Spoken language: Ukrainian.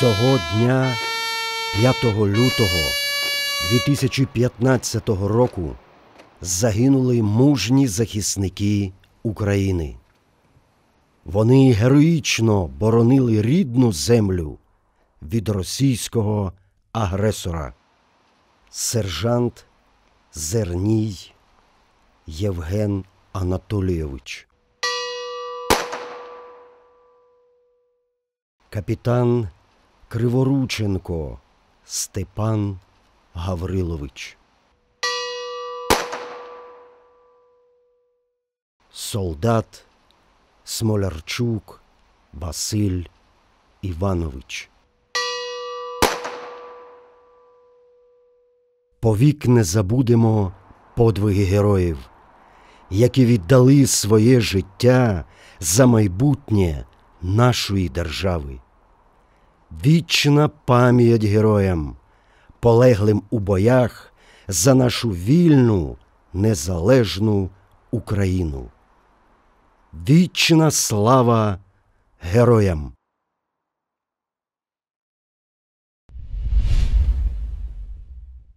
Цього дня 5 лютого 2015 року загинули мужні захисники України. Вони героїчно боронили рідну землю від російського агресора. Сержант Зерній Євген Анатолійович. Капітан Криворученко Степан Гаврилович. Солдат Смолярчук Василь Іванович. Повік не забудемо подвиги героїв, які віддали своє життя за майбутнє нашої держави. Вічна пам'ять героям, полеглим у боях за нашу вільну незалежну Україну. Вічна слава героям!